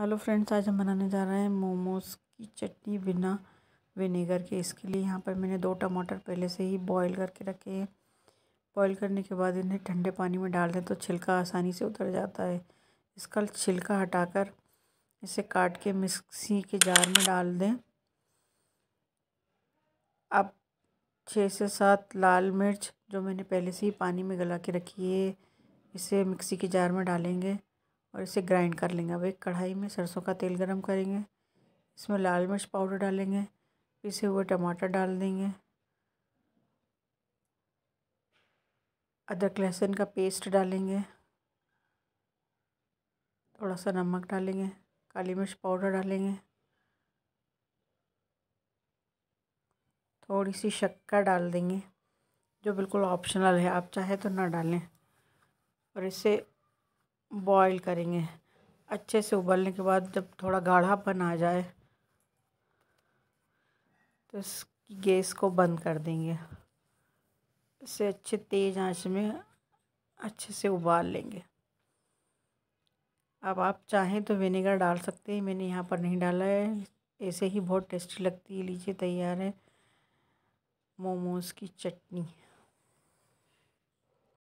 hello friends आज हम बनाने जा रहे हैं मोमोज़ की चटनी बिना विनेगर के इसके लिए यहाँ पर मैंने दो टमाटर पहले से ही बॉईल करके रखे हैं बॉईल करने के बाद इन्हें ठंडे पानी में डाल दें तो छिलका आसानी से उतर जाता है इसका छिलका हटाकर इसे काट के मिक्सी के जार में डाल दें अब छः से सात लाल मिर्च जो मैंने पहले से ही पानी में गला के रखी है इसे मिक्सी के जार में डालेंगे और इसे ग्राइंड कर लेंगे अब एक कढ़ाई में सरसों का तेल गरम करेंगे इसमें लाल मिर्च पाउडर डालेंगे पिसे हुए टमाटर डाल देंगे अदरक लहसुन का पेस्ट डालेंगे थोड़ा सा नमक डालेंगे काली मिर्च पाउडर डालेंगे थोड़ी सी शक्कर डाल देंगे जो बिल्कुल ऑप्शनल है आप चाहे तो ना डालें और इसे बॉईल करेंगे अच्छे से उबलने के बाद जब थोड़ा गाढ़ापन आ जाए तो इस गैस को बंद कर देंगे इसे अच्छे तेज़ आंच में अच्छे से उबाल लेंगे अब आप चाहें तो विनेगर डाल सकते हैं मैंने यहाँ पर नहीं डाला है ऐसे ही बहुत टेस्टी लगती है लीजिए तैयार है मोमोज़ की चटनी